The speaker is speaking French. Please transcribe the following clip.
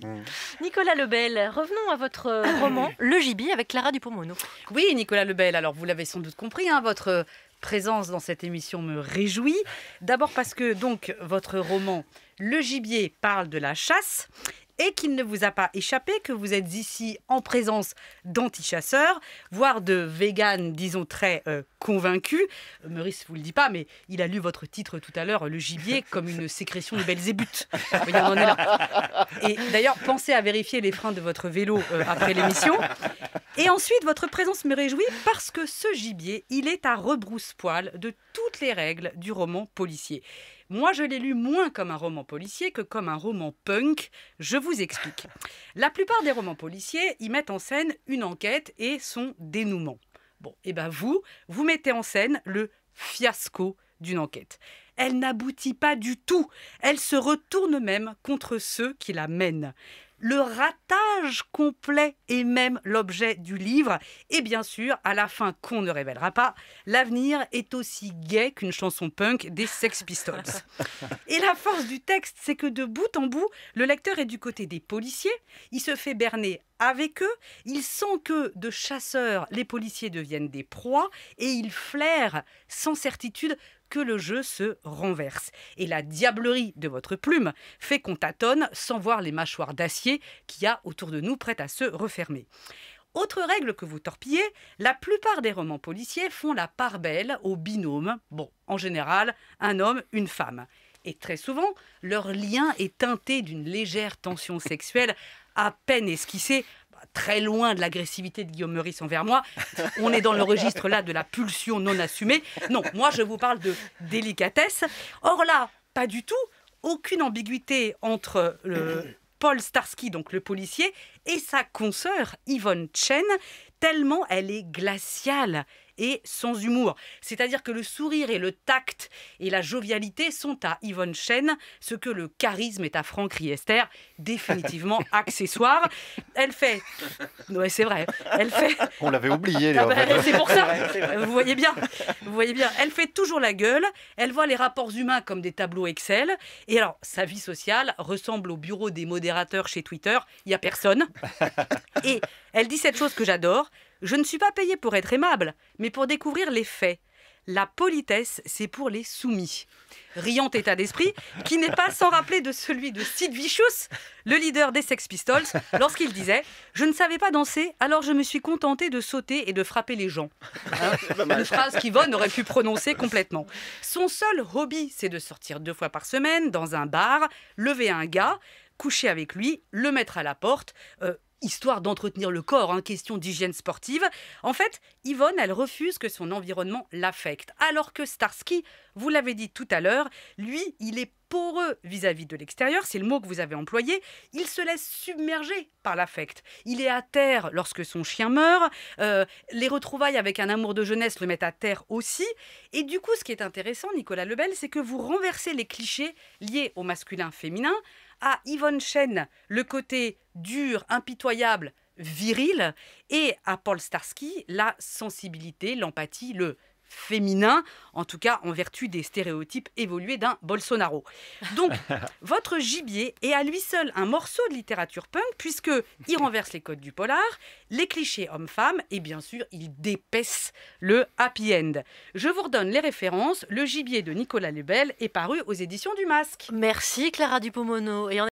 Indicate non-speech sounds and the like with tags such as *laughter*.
Mm. Nicolas Lebel, revenons à votre euh, ah, roman Le gibier avec Clara dupont Oui, Nicolas Lebel, alors vous l'avez sans doute compris, hein, votre présence dans cette émission me réjouit. D'abord parce que donc votre roman Le gibier parle de la chasse, et qu'il ne vous a pas échappé que vous êtes ici en présence d'anti-chasseurs, voire de véganes, disons, très euh, convaincus. Euh, Maurice vous le dit pas, mais il a lu votre titre tout à l'heure, Le gibier, comme une sécrétion de Belzébuth. Et d'ailleurs, pensez à vérifier les freins de votre vélo euh, après l'émission. Et ensuite, votre présence me réjouit parce que ce gibier, il est à rebrousse-poil de toutes les règles du roman policier. Moi, je l'ai lu moins comme un roman policier que comme un roman punk. Je vous explique. La plupart des romans policiers y mettent en scène une enquête et son dénouement. Bon, et eh ben vous, vous mettez en scène le fiasco d'une enquête. Elle n'aboutit pas du tout. Elle se retourne même contre ceux qui la mènent le ratage complet est même l'objet du livre. Et bien sûr, à la fin qu'on ne révélera pas, l'avenir est aussi gay qu'une chanson punk des Sex Pistols. *laughs* Et la force du texte, c'est que de bout en bout, le lecteur est du côté des policiers, il se fait berner avec eux, il sent que de chasseurs, les policiers deviennent des proies et il flaire sans certitude que le jeu se renverse. Et la diablerie de votre plume fait qu'on tâtonne sans voir les mâchoires d'acier qui a autour de nous prête à se refermer. Autre règle que vous torpillez, la plupart des romans policiers font la part belle au binôme, bon, en général, un homme, une femme. Et très souvent, leur lien est teinté d'une légère tension sexuelle à peine esquissée, bah, très loin de l'agressivité de Guillaume Meurice envers moi. On est dans le registre là de la pulsion non assumée. Non, moi je vous parle de délicatesse. Or là, pas du tout. Aucune ambiguïté entre le, Paul Starsky, donc le policier, et sa consoeur Yvonne Chen, tellement elle est glaciale et sans humour. C'est-à-dire que le sourire et le tact et la jovialité sont à Yvonne Chen ce que le charisme est à Franck Riester, définitivement *laughs* accessoire. Elle fait. Ouais, c'est vrai. Elle fait. On l'avait oublié. Ah bah, c'est pour ça. *laughs* Vous voyez bien. Vous voyez bien. Elle fait toujours la gueule. Elle voit les rapports humains comme des tableaux Excel. Et alors, sa vie sociale ressemble au bureau des modérateurs chez Twitter. Il n'y a personne. *laughs* Et elle dit cette chose que j'adore. Je ne suis pas payé pour être aimable, mais pour découvrir les faits. La politesse, c'est pour les soumis. Riant état d'esprit qui n'est pas sans rappeler de celui de Sid Vicious, le leader des Sex Pistols, lorsqu'il disait Je ne savais pas danser, alors je me suis contenté de sauter et de frapper les gens. Hein Une phrase qu'Yvonne aurait pu prononcer complètement. Son seul hobby, c'est de sortir deux fois par semaine dans un bar, lever un gars, coucher avec lui, le mettre à la porte. Euh, histoire d'entretenir le corps, en hein, question d'hygiène sportive. En fait, Yvonne, elle refuse que son environnement l'affecte. Alors que Starsky, vous l'avez dit tout à l'heure, lui, il est poreux vis-à-vis de l'extérieur, c'est le mot que vous avez employé, il se laisse submerger par l'affect. Il est à terre lorsque son chien meurt, euh, les retrouvailles avec un amour de jeunesse le mettent à terre aussi, et du coup ce qui est intéressant, Nicolas Lebel, c'est que vous renversez les clichés liés au masculin-féminin à Yvonne Chen le côté dur, impitoyable, viril, et à Paul Starsky la sensibilité, l'empathie, le féminin, en tout cas en vertu des stéréotypes évolués d'un Bolsonaro. Donc, *laughs* votre gibier est à lui seul un morceau de littérature punk, puisque il renverse les codes du polar, les clichés hommes-femmes, et bien sûr, il dépaisse le happy end. Je vous redonne les références. Le gibier de Nicolas Lebel est paru aux éditions du Masque. Merci Clara Dupomono. Et en